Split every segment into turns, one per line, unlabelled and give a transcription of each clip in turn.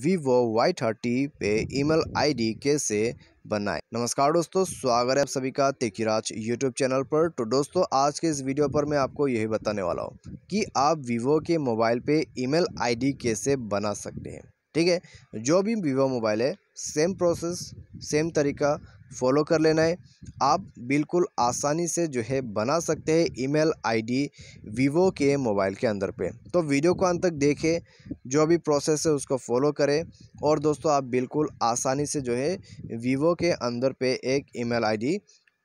Vivo Y thirty पे email ID कैसे बनाएं नमस्कार दोस्तों स्वागत है आप सभी का तेखीराज यूट्यूब चैनल पर तो दोस्तों आज के इस वीडियो पर मैं आपको यही बताने वाला हूँ कि आप वीवो के मोबाइल पे ईमेल आईडी कैसे बना सकते हैं ठीक है जो भी वीवो मोबाइल है सेम प्रोसेस सेम तरीका फॉलो कर लेना है आप बिल्कुल आसानी से जो है बना सकते हैं ईमेल आईडी वीवो के मोबाइल के अंदर पे तो वीडियो को अंत तक देखें जो भी प्रोसेस है उसको फॉलो करें और दोस्तों आप बिल्कुल आसानी से जो है वीवो के अंदर पे एक ईमेल आईडी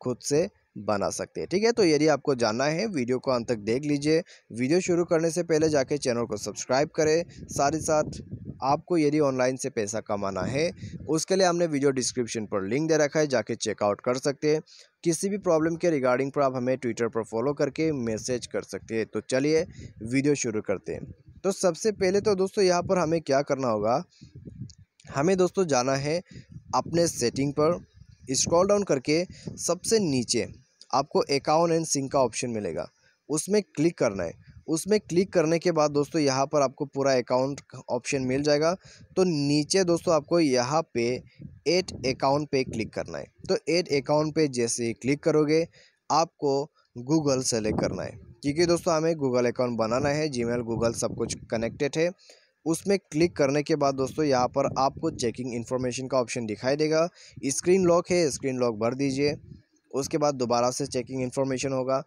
खुद से बना सकते हैं ठीक है तो यदि आपको जानना है वीडियो को अंत तक देख लीजिए वीडियो शुरू करने से पहले जाके चैनल को सब्सक्राइब करें साथ ही साथ आपको यदि ऑनलाइन से पैसा कमाना है उसके लिए हमने वीडियो डिस्क्रिप्शन पर लिंक दे रखा है जाके चेकआउट कर सकते हैं किसी भी प्रॉब्लम के रिगार्डिंग पर आप हमें ट्विटर पर फॉलो करके मैसेज कर सकते हैं तो चलिए वीडियो शुरू करते हैं तो सबसे पहले तो दोस्तों यहाँ पर हमें क्या करना होगा हमें दोस्तों जाना है अपने सेटिंग पर स्क्रॉल डाउन करके सबसे नीचे आपको अकाउंट एंड सिंक का ऑप्शन मिलेगा उसमें क्लिक करना है उसमें क्लिक करने के बाद दोस्तों यहाँ पर आपको पूरा अकाउंट ऑप्शन मिल जाएगा तो नीचे दोस्तों आपको यहाँ पे एट अकाउंट पे क्लिक करना है तो एट अकाउंट पे जैसे ही क्लिक करोगे आपको गूगल सेलेक्ट करना है क्योंकि दोस्तों हमें गूगल अकाउंट बनाना है मेल गूगल सब कुछ कनेक्टेड है उसमें क्लिक करने के बाद दोस्तों यहाँ पर आपको चेकिंग इन्फॉर्मेशन का ऑप्शन दिखाई देगा स्क्रीन लॉक है स्क्रीन लॉक भर दीजिए उसके बाद दोबारा से चेकिंग इन्फॉर्मेशन होगा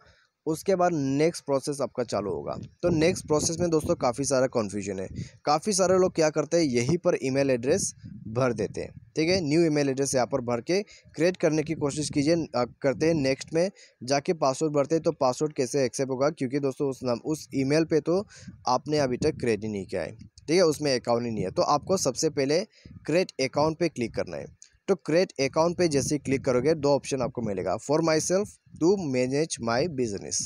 उसके बाद नेक्स्ट प्रोसेस आपका चालू होगा तो नेक्स्ट प्रोसेस में दोस्तों काफ़ी सारा कन्फ्यूजन है काफ़ी सारे लोग क्या करते हैं यहीं पर ईमेल एड्रेस भर देते हैं ठीक है न्यू ईमेल एड्रेस यहाँ पर भर के क्रिएट करने की कोशिश कीजिए करते हैं नेक्स्ट में जाके पासवर्ड भरते हैं तो पासवर्ड कैसे एक्सेप्ट होगा क्योंकि दोस्तों उस नाम उस ईमेल पे तो आपने अभी तक क्रिएट ही नहीं किया है ठीक है उसमें अकाउंट ही नहीं है तो आपको सबसे पहले क्रिएट अकाउंट पे क्लिक करना है तो क्रिएट अकाउंट पे जैसे क्लिक करोगे दो ऑप्शन आपको मिलेगा for myself to manage my business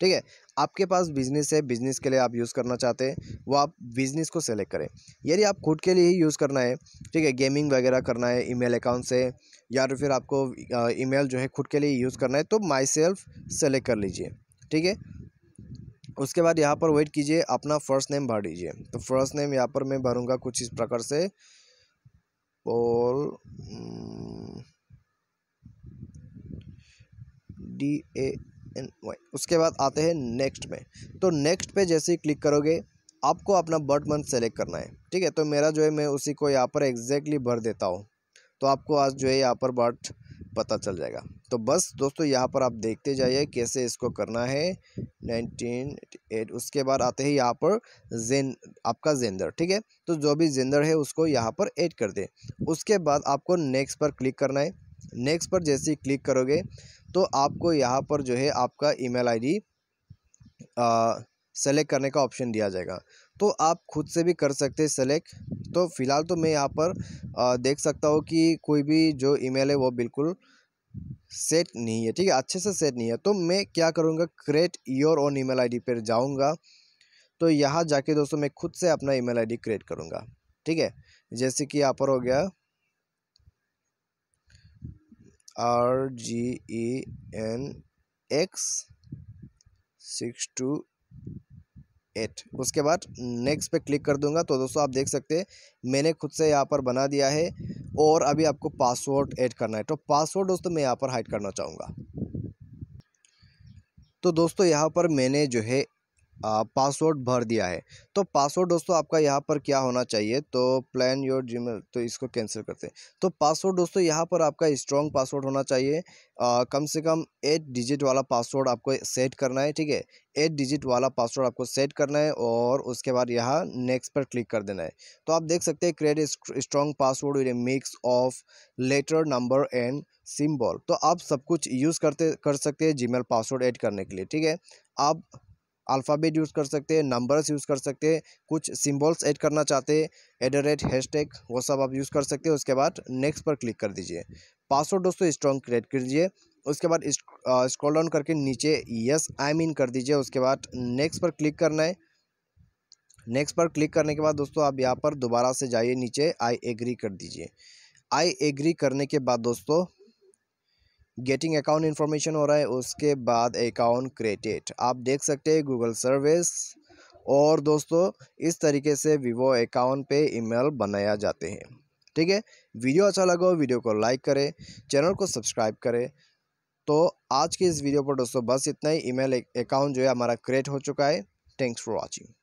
ठीक है आपके पास बिजनेस है बिजनेस के लिए आप यूज़ करना चाहते हैं वो आप बिजनेस को सेलेक्ट करें यदि आप खुद के लिए ही यूज़ करना है ठीक है गेमिंग वगैरह करना है ईमेल अकाउंट से या तो फिर आपको ईमेल जो है खुद के लिए यूज़ करना है तो माई सेल्फ सेलेक्ट कर लीजिए ठीक है उसके बाद यहाँ पर वेट कीजिए अपना फर्स्ट नेम भर दीजिए तो फर्स्ट नेम यहाँ पर मैं भरूँगा कुछ इस प्रकार से Paul D A N Y उसके बाद आते हैं नेक्स्ट में तो नेक्स्ट पे जैसे ही क्लिक करोगे आपको अपना बर्थ मंथ सेलेक्ट करना है ठीक है तो मेरा जो है मैं उसी को यहाँ पर एग्जैक्टली भर देता हूँ तो आपको आज जो है यहाँ पर बर्थ पता चल जाएगा तो बस दोस्तों यहाँ पर आप देखते जाइए कैसे इसको करना है नाइनटीन एट उसके बाद आते ही यहाँ पर जेन आपका जेंदर ठीक है तो जो भी जेंदर है उसको यहाँ पर ऐड कर दें उसके बाद आपको नेक्स्ट पर क्लिक करना है नेक्स्ट पर जैसे ही क्लिक करोगे तो आपको यहाँ पर जो है आपका ईमेल आईडी सेलेक्ट करने का ऑप्शन दिया जाएगा तो आप खुद से भी कर सकते हैं सेलेक्ट तो फ़िलहाल तो मैं यहाँ पर देख सकता हूँ कि कोई भी जो ईमेल है वो बिल्कुल सेट नहीं है ठीक है अच्छे से सेट नहीं है तो मैं क्या करूँगा create your own email ID पर जाऊँगा तो यहाँ जाके दोस्तों मैं खुद से अपना ईमेल आईडी क्रिएट करूँगा ठीक है जैसे कि यहाँ पर हो गया R G E N X six two eight उसके बाद नेक्स्ट पे क्लिक कर दूंगा तो दोस्तों आप देख सकते हैं मैंने खुद से यहाँ पर बना दिया है और अभी आपको पासवर्ड ऐड करना है तो पासवर्ड दोस्तों मैं यहाँ पर हाइड करना चाहूँगा तो दोस्तों यहाँ पर मैंने जो है पासवर्ड भर दिया है तो पासवर्ड दोस्तों आपका यहाँ पर क्या होना चाहिए तो प्लान योर जीमेल तो इसको कैंसिल करते हैं तो पासवर्ड दोस्तों यहाँ पर आपका स्ट्रॉन्ग पासवर्ड होना चाहिए आ, कम से कम एट डिजिट वाला पासवर्ड आपको सेट करना है ठीक है एट डिजिट वाला पासवर्ड आपको सेट करना है और उसके बाद यहाँ नेक्स्ट पर क्लिक कर देना है तो आप देख सकते हैं create strong password with a mix of letter number and symbol तो आप सब कुछ यूज़ करते कर सकते हैं जीमेल पासवर्ड एड करने के लिए ठीक है आप अल्फ़ाबेट यूज़ कर सकते हैं नंबर्स यूज़ कर सकते हैं कुछ सिम्बॉल्स ऐड करना चाहते हैं at the rate hashtag वो सब आप यूज़ कर सकते हैं उसके बाद नेक्स्ट पर क्लिक कर दीजिए पासवर्ड दोस्तों स्ट्रॉन्ग क्रिएट कर दीजिए उसके बाद स्क्रॉल डाउन करके नीचे यस आई मीन कर दीजिए उसके बाद नेक्स्ट पर क्लिक करना है नेक्स्ट पर क्लिक करने के बाद दोस्तों आप यहाँ पर दोबारा से जाइए नीचे आई एग्री कर दीजिए आई एग्री करने के बाद दोस्तों गेटिंग अकाउंट इन्फॉर्मेशन हो रहा है उसके बाद अकाउंट क्रिएटेड आप देख सकते हैं गूगल सर्विस और दोस्तों इस तरीके से वीवो अकाउंट पे ईमेल बनाया जाते हैं ठीक है वीडियो अच्छा लगा हो वीडियो को लाइक करें चैनल को सब्सक्राइब करें तो आज के इस वीडियो पर दोस्तों बस इतना ही ईमेल अकाउंट जो है हमारा क्रिएट हो चुका है थैंक्स फॉर वॉचिंग